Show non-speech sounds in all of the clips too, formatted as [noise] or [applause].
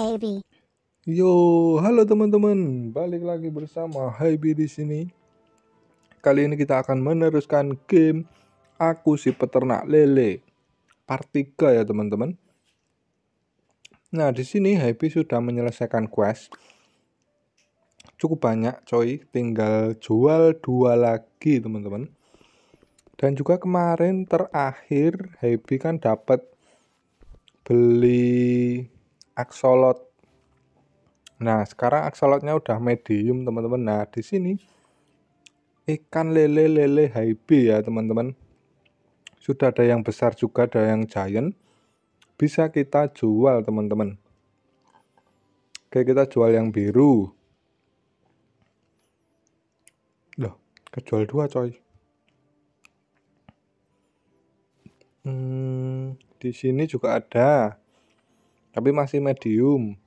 Hebi. Yo, halo teman-teman, balik lagi bersama Hebi di sini. Kali ini kita akan meneruskan game Aku si peternak lele part 3 ya teman-teman. Nah, di sini Hebi sudah menyelesaikan quest. Cukup banyak coy, tinggal jual dua lagi teman-teman. Dan juga kemarin terakhir Hebi kan dapat beli aksolot. Nah, sekarang aksolotnya udah medium, teman-teman. Nah, di sini ikan lele-lele haibee ya, teman-teman. Sudah ada yang besar juga, ada yang giant. Bisa kita jual, teman-teman. Oke, kita jual yang biru. Loh, kejual dua, coy. Hmm, di sini juga ada tapi masih medium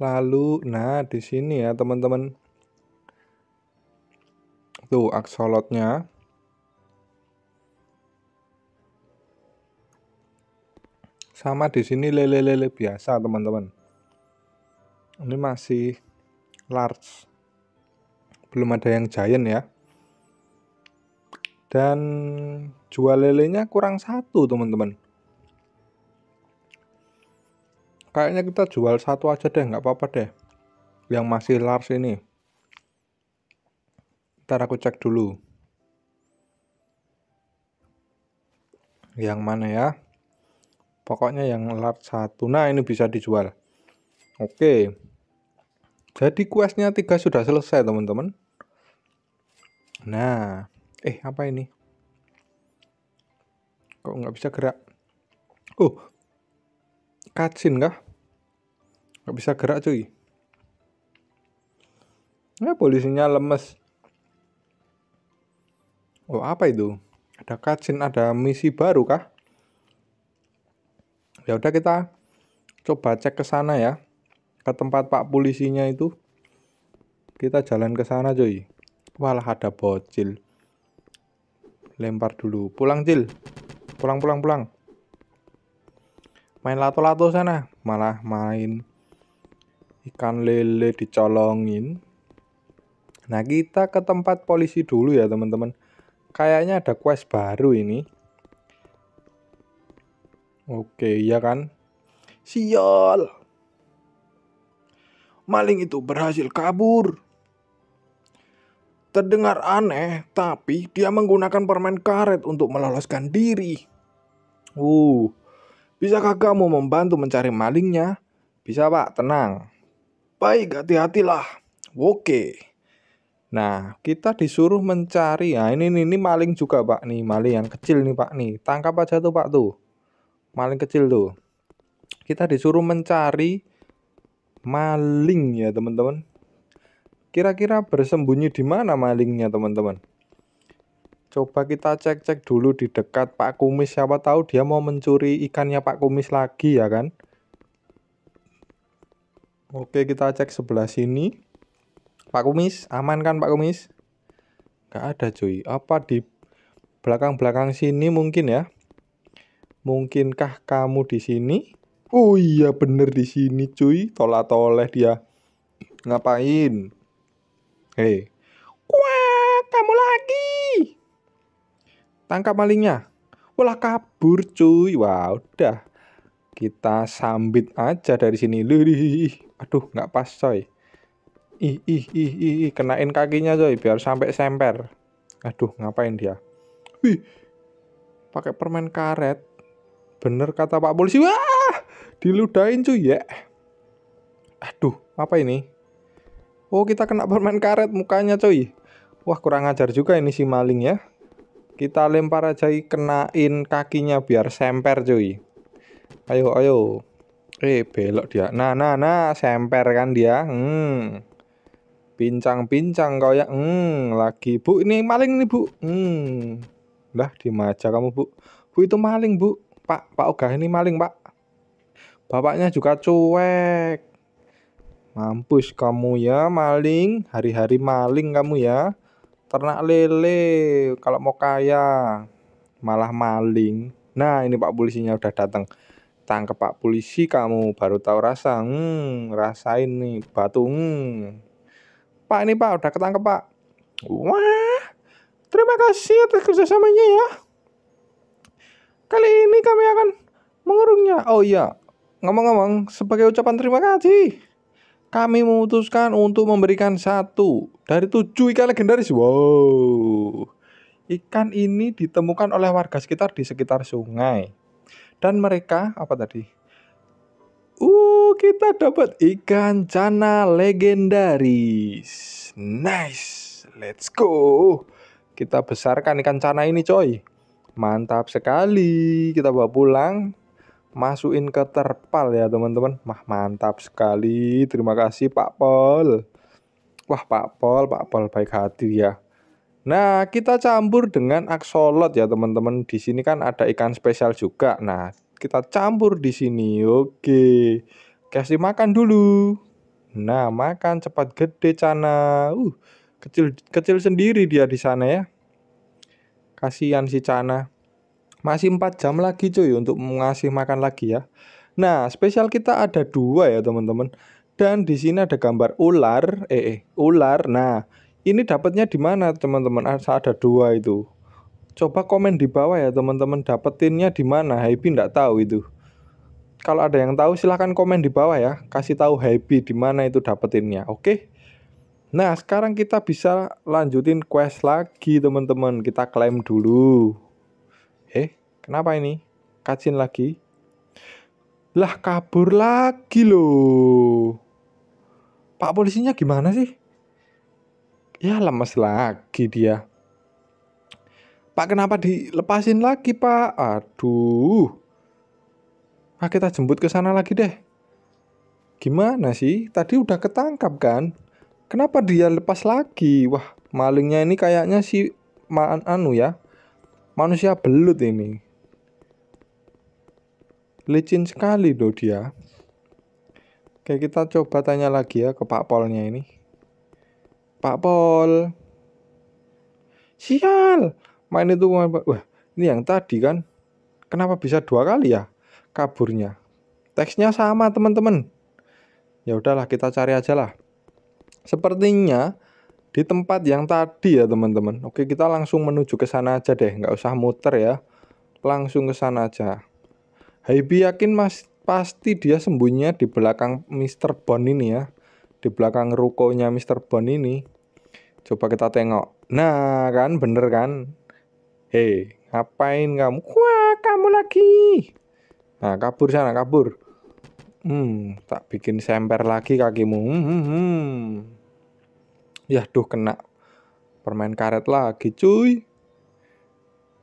lalu nah di sini ya teman-teman tuh axolotnya sama di sini lele-lele biasa teman-teman ini masih large belum ada yang giant ya dan jual lelenya kurang satu teman-teman kayaknya kita jual satu aja deh nggak apa-apa deh yang masih Lars ini ntar aku cek dulu yang mana ya pokoknya yang lars satu nah ini bisa dijual oke jadi questnya tiga sudah selesai teman-teman nah eh apa ini kok nggak bisa gerak oh kacin kah? Gak bisa gerak cuy. Ya polisinya lemes. Oh apa itu? Ada kacin, ada misi baru kah? Ya udah kita coba cek ke sana ya. Ke tempat Pak polisinya itu. Kita jalan ke sana cuy. Walah ada bocil. Lempar dulu. Pulang Cil. Pulang pulang pulang main lato-lato sana malah main ikan lele dicolongin nah kita ke tempat polisi dulu ya teman-teman kayaknya ada quest baru ini oke ya kan sial maling itu berhasil kabur Terdengar aneh, tapi dia menggunakan permen karet untuk meloloskan diri. Uh, Bisakah kamu membantu mencari malingnya? Bisa pak, tenang. Baik, hati-hatilah. Oke. Nah, kita disuruh mencari. Nah, ini, ini, ini maling juga pak nih. Maling yang kecil nih pak nih. Tangkap aja tuh pak tuh. Maling kecil tuh. Kita disuruh mencari maling ya teman-teman. Kira-kira bersembunyi di mana malingnya teman-teman? Coba kita cek-cek dulu di dekat Pak Kumis. Siapa tahu dia mau mencuri ikannya Pak Kumis lagi ya kan? Oke, kita cek sebelah sini. Pak Kumis, aman kan Pak Kumis? Gak ada cuy. Apa di belakang-belakang sini mungkin ya? Mungkinkah kamu di sini? Oh iya bener di sini cuy. Tolak-toleh dia. Ngapain? Hei. Eh. Wah, kamu lagi. Tangkap malingnya. Wah kabur cuy. Wah udah. Kita sambit aja dari sini. Lirih. Aduh nggak pas coy. Ih, ih, ih, ih, ih, kenain kakinya coy biar sampai semper. Aduh, ngapain dia? Wih, pakai permen karet. Bener kata Pak Polisi. Wah, diludahin cuy ya. Aduh, apa ini? Oh, kita kena permen karet mukanya coy. Wah, kurang ajar juga ini si maling ya. Kita lempar aja kenain kakinya biar semper cuy. Ayo ayo. Eh belok dia. Nah nah nah semper kan dia. Hmm. Pincang-pincang kau ya. Hmm lagi bu ini maling nih bu. Hmm. Lah dimaja kamu bu. Bu itu maling bu. Pak Pak Ogah ini maling pak. Bapaknya juga cuek. Mampus kamu ya maling, hari-hari maling kamu ya ternak lele kalau mau kaya malah maling nah ini pak polisinya udah datang tangkap pak polisi kamu baru tahu rasa hmm rasain nih batu hmm pak ini pak udah ketangkep pak wah terima kasih atas kerjasamanya ya kali ini kami akan mengurungnya oh iya ngomong-ngomong sebagai ucapan terima kasih kami memutuskan untuk memberikan satu dari tujuh ikan legendaris. Wow. Ikan ini ditemukan oleh warga sekitar di sekitar sungai. Dan mereka, apa tadi? Uh, kita dapat ikan cana legendaris. Nice. Let's go. Kita besarkan ikan cana ini, coy. Mantap sekali. Kita bawa pulang masukin ke terpal ya teman-teman mah mantap sekali terima kasih Pak Pol wah Pak Pol Pak Pol baik hati ya nah kita campur dengan aksolot ya teman-teman di sini kan ada ikan spesial juga nah kita campur di sini oke kasih makan dulu nah makan cepat gede cana uh kecil kecil sendiri dia di sana ya kasihan si cana masih 4 jam lagi cuy untuk mengasih makan lagi ya. Nah, spesial kita ada dua ya teman-teman. Dan di sini ada gambar ular, eh, eh ular. Nah, ini dapatnya di mana teman-teman? Ada dua itu. Coba komen di bawah ya teman-teman, dapetinnya di mana? Happy nggak tahu itu. Kalau ada yang tahu silahkan komen di bawah ya. Kasih tahu Happy di mana itu dapetinnya. Oke. Nah, sekarang kita bisa lanjutin quest lagi teman-teman. Kita klaim dulu. Kenapa ini? kacin lagi. Lah kabur lagi loh. Pak polisinya gimana sih? Ya lemes lagi dia. Pak kenapa dilepasin lagi pak? Aduh. Nah, kita jemput ke sana lagi deh. Gimana sih? Tadi udah ketangkap kan? Kenapa dia lepas lagi? Wah malingnya ini kayaknya si ma anu ya manusia belut ini licin sekali loh dia oke kita coba tanya lagi ya ke Pak Polnya ini Pak Pol sial main itu wah ini yang tadi kan kenapa bisa dua kali ya kaburnya teksnya sama teman-teman ya udahlah kita cari aja lah sepertinya di tempat yang tadi ya teman-teman. Oke kita langsung menuju ke sana aja deh, nggak usah muter ya, langsung ke sana aja. Heidi yakin mas, pasti dia sembunyinya di belakang Mr. Bond ini ya. Di belakang rukonya Mr. Bond ini. Coba kita tengok. Nah, kan bener kan? Hei, ngapain kamu? Wah, kamu lagi. Nah, kabur sana, kabur. Hmm, tak bikin semper lagi kakimu. Hmm, hmm. hmm. Yah, duh kena permain karet lagi, cuy.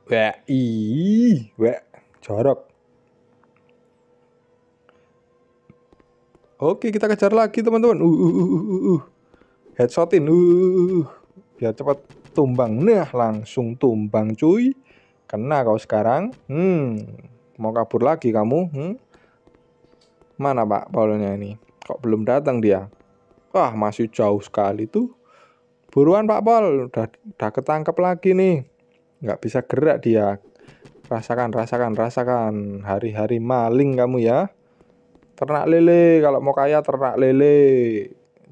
Wah, ih, wah, jorok. Oke, kita kejar lagi, teman-teman. Uh, uh, uh, uh, uh. uh. Headshotin. Uh, uh, uh, biar cepat tumbang. Nah, langsung tumbang, cuy. Kena kau sekarang. Hmm. Mau kabur lagi kamu? Hmm? Mana, Pak, bolanya ini? Kok belum datang dia? Wah, masih jauh sekali tuh. Buruan, Pak Pol. Udah, udah ketangkep lagi nih. Nggak bisa gerak dia. Rasakan, rasakan, rasakan. Hari-hari maling kamu ya ternak lele kalau mau kaya ternak lele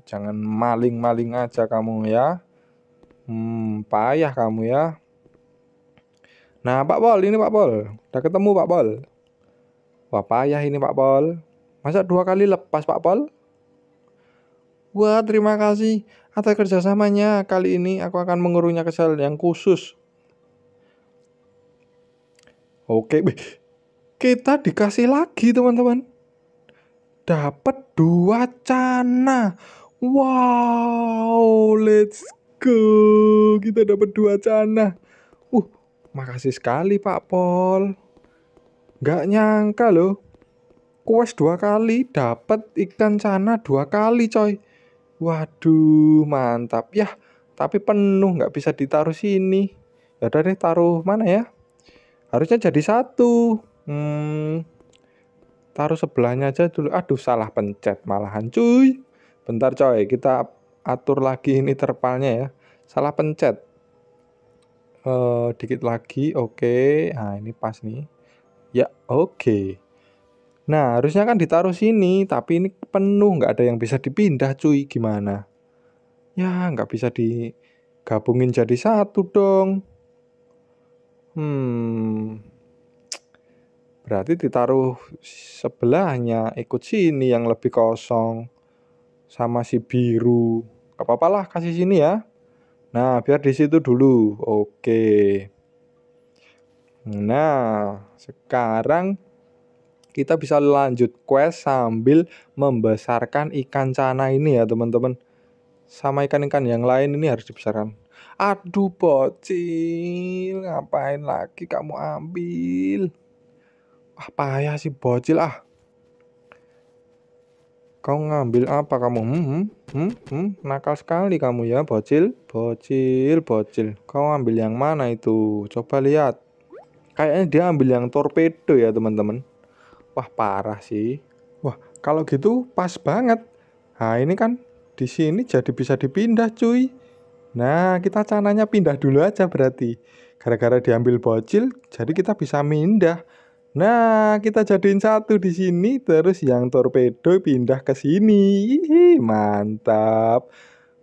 jangan maling-maling aja kamu ya hmm, payah kamu ya nah Pak Pol ini Pak Pol udah ketemu Pak Pol wah payah ini Pak Pol masa dua kali lepas Pak Pol wah terima kasih atas kerjasamanya kali ini aku akan mengurunya ke sel yang khusus oke [laughs] kita dikasih lagi teman-teman dapat dua cana. Wow, let's go. Kita dapat dua cana. Uh, makasih sekali Pak Pol. Gak nyangka loh. Kuas dua kali dapat ikan cana dua kali coy. Waduh, mantap ya. Tapi penuh nggak bisa ditaruh sini. Ya udah deh taruh mana ya? Harusnya jadi satu. Hmm, taruh sebelahnya aja dulu aduh salah pencet malahan cuy bentar coy kita atur lagi ini terpalnya ya salah pencet e, dikit lagi oke okay. nah ini pas nih ya oke okay. nah harusnya kan ditaruh sini tapi ini penuh nggak ada yang bisa dipindah cuy gimana ya nggak bisa digabungin jadi satu dong hmm Berarti ditaruh sebelahnya ikut sini yang lebih kosong sama si biru. Gak apa-apa lah kasih sini ya. Nah, biar di situ dulu. Oke. Nah, sekarang kita bisa lanjut quest sambil membesarkan ikan cana ini ya, teman-teman. Sama ikan-ikan yang lain ini harus dibesarkan. Aduh, bocil, ngapain lagi kamu ambil? Ah payah sih bocil ah. Kau ngambil apa kamu? Hmm, hmm, hmm, hmm, nakal sekali kamu ya, bocil, bocil, bocil. Kau ambil yang mana itu? Coba lihat. Kayaknya dia ambil yang torpedo ya teman-teman. Wah parah sih. Wah kalau gitu pas banget. Nah ini kan di sini jadi bisa dipindah cuy. Nah kita cananya pindah dulu aja berarti. Gara-gara diambil bocil, jadi kita bisa pindah. Nah, kita jadiin satu di sini, terus yang torpedo pindah ke sini. Hihi, mantap.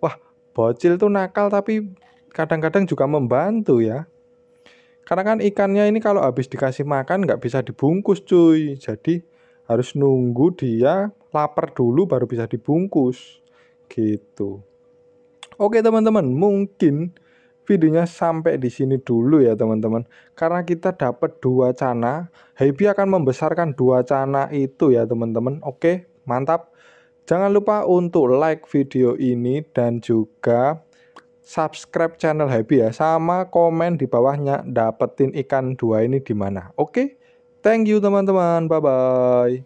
Wah, bocil tuh nakal tapi kadang-kadang juga membantu ya. Karena kan ikannya ini kalau habis dikasih makan nggak bisa dibungkus cuy. Jadi harus nunggu dia lapar dulu baru bisa dibungkus. Gitu. Oke teman-teman, mungkin videonya sampai di sini dulu ya teman-teman karena kita dapat dua cana happy akan membesarkan dua cana itu ya teman-teman oke mantap jangan lupa untuk like video ini dan juga subscribe channel happy ya sama komen di bawahnya dapetin ikan dua ini di mana oke thank you teman-teman bye bye